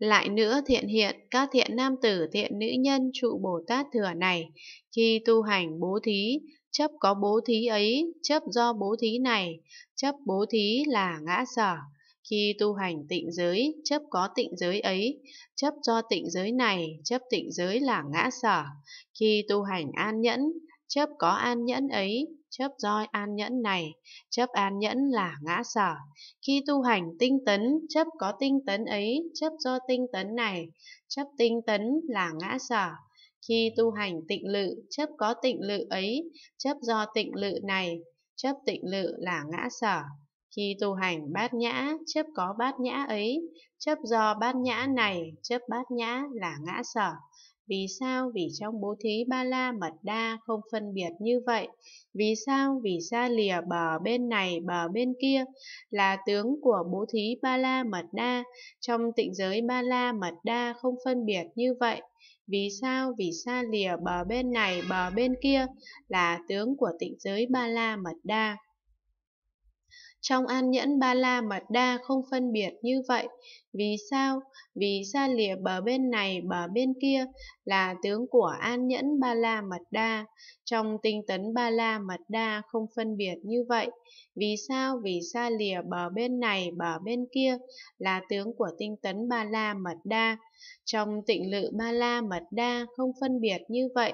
Lại nữa thiện hiện, các thiện nam tử thiện nữ nhân trụ Bồ Tát thừa này, khi tu hành bố thí, chấp có bố thí ấy, chấp do bố thí này, chấp bố thí là ngã sở. Khi tu hành tịnh giới, chấp có tịnh giới ấy, chấp do tịnh giới này, chấp tịnh giới là ngã sở. Khi tu hành an nhẫn, Chớp có an nhẫn ấy, chớp do an nhẫn này, chớp an nhẫn là ngã sở. Khi tu hành tinh tấn, chớp có tinh tấn ấy, chớp do tinh tấn này, chớp tinh tấn là ngã sở. Khi tu hành tịnh lự, chấp có tịnh lự ấy, chấp do tịnh lự này, chấp tịnh lự là ngã sở. Khi tu hành bát nhã, chấp có bát nhã ấy, chấp do bát nhã này, chấp bát nhã là ngã sở. Vì sao? Vì trong bố thí ba la mật đa không phân biệt như vậy. Vì sao? Vì xa lìa bờ bên này bờ bên kia là tướng của bố thí ba la mật đa. Trong tịnh giới ba la mật đa không phân biệt như vậy. Vì sao? Vì xa lìa bờ bên này bờ bên kia là tướng của tịnh giới ba la mật đa. Trong an nhẫn ba la mật đa không phân biệt như vậy. Vì sao? Vì xa lìa bờ bên này bờ bên kia là tướng của an nhẫn ba la mật đa. Trong tinh tấn ba la mật đa không phân biệt như vậy. Vì sao? Vì xa lìa bờ bên này bờ bên kia là tướng của tinh tấn ba la mật đa. Trong tịnh lự ba la mật đa không phân biệt như vậy.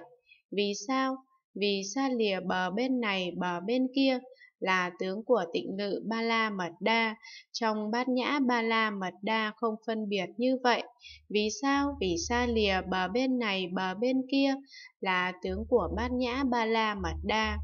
Vì sao? Vì xa lìa bờ bên này bờ bên kia là tướng của tịnh lự ba la mật đa trong bát nhã ba la mật đa không phân biệt như vậy vì sao vì xa lìa bờ bên này bờ bên kia là tướng của bát nhã ba la mật đa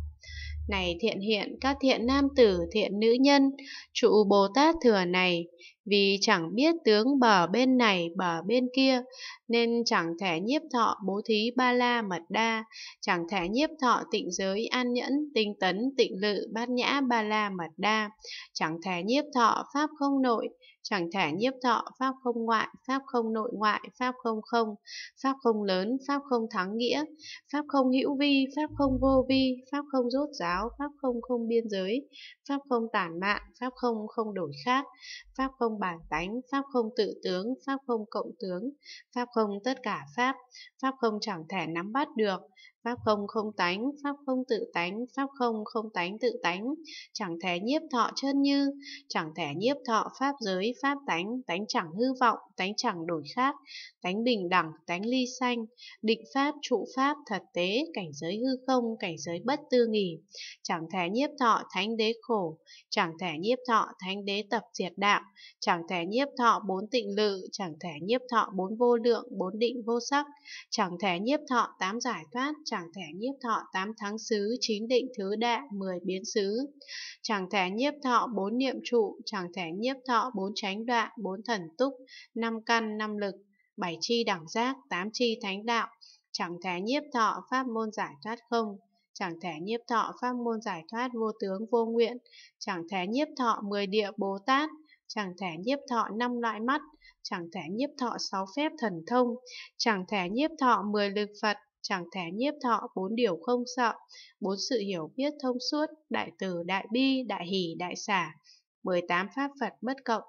này thiện hiện các thiện nam tử thiện nữ nhân trụ bồ tát thừa này vì chẳng biết tướng bờ bên này bờ bên kia, nên chẳng thể nhiếp thọ bố thí ba la mật đa, chẳng thể nhiếp thọ tịnh giới an nhẫn, tinh tấn, tịnh lự, bát nhã ba la mật đa, chẳng thể nhiếp thọ pháp không nội, chẳng thể nhiếp thọ pháp không ngoại pháp không nội ngoại pháp không không pháp không lớn pháp không thắng nghĩa pháp không hữu vi pháp không vô vi pháp không rốt giáo pháp không không biên giới pháp không tản mạn pháp không không đổi khác pháp không không bản tánh, pháp không tự tướng, pháp không cộng tướng, pháp không tất cả pháp, pháp không chẳng thể nắm bắt được, Pháp không không tánh, pháp không tự tánh, pháp không không tánh tự tánh, chẳng thể nhiếp thọ chân như, chẳng thể nhiếp thọ pháp giới, pháp tánh, tánh chẳng hư vọng, tánh chẳng đổi khác, tánh bình đẳng, tánh ly sanh, định pháp, trụ pháp, thật tế, cảnh giới hư không, cảnh giới bất tư nghỉ, chẳng thể nhiếp thọ thánh đế khổ, chẳng thể nhiếp thọ thánh đế tập diệt đạo, chẳng thể nhiếp thọ bốn tịnh lự, chẳng thể nhiếp thọ bốn vô lượng, bốn định vô sắc, chẳng thể nhiếp thọ tám giải thoát, chẳng thẻ nhiếp thọ tám thắng xứ, chín định thứ đạ, mười biến xứ. chẳng thẻ nhiếp thọ bốn niệm trụ, chẳng thẻ nhiếp thọ bốn tránh đoạn, bốn thần túc, năm căn, năm lực, bảy chi đẳng giác, tám chi thánh đạo. chẳng thẻ nhiếp thọ pháp môn giải thoát không, chẳng thể nhiếp thọ pháp môn giải thoát vô tướng vô nguyện, chẳng thể nhiếp thọ mười địa Bồ Tát, chẳng thể nhiếp thọ năm loại mắt, chẳng thể nhiếp thọ sáu phép thần thông, chẳng thể nhiếp thọ mười lực Phật, chẳng thé nhiếp thọ bốn điều không sợ, bốn sự hiểu biết thông suốt, đại từ, đại bi, đại hỷ, đại xả, 18 pháp Phật bất cộng,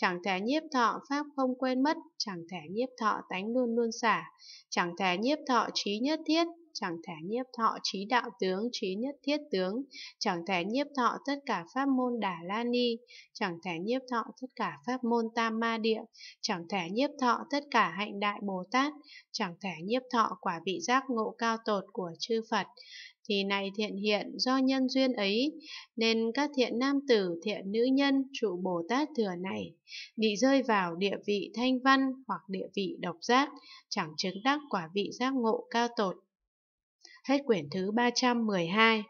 chẳng thể nhiếp thọ pháp không quên mất, chẳng thể nhiếp thọ tánh luôn luôn xả, chẳng thể nhiếp thọ trí nhất thiết, chẳng thể nhiếp thọ trí đạo tướng, trí nhất thiết tướng, chẳng thể nhiếp thọ tất cả pháp môn đà la ni, chẳng thể nhiếp thọ tất cả pháp môn tam ma địa, chẳng thể nhiếp thọ tất cả hạnh đại Bồ Tát, chẳng thể nhiếp thọ quả vị giác ngộ cao tột của chư Phật, thì này thiện hiện do nhân duyên ấy, nên các thiện nam tử, thiện nữ nhân trụ Bồ Tát thừa này, bị rơi vào địa vị thanh văn hoặc địa vị độc giác, chẳng chứng đắc quả vị giác ngộ cao tột. Hết quyển thứ 312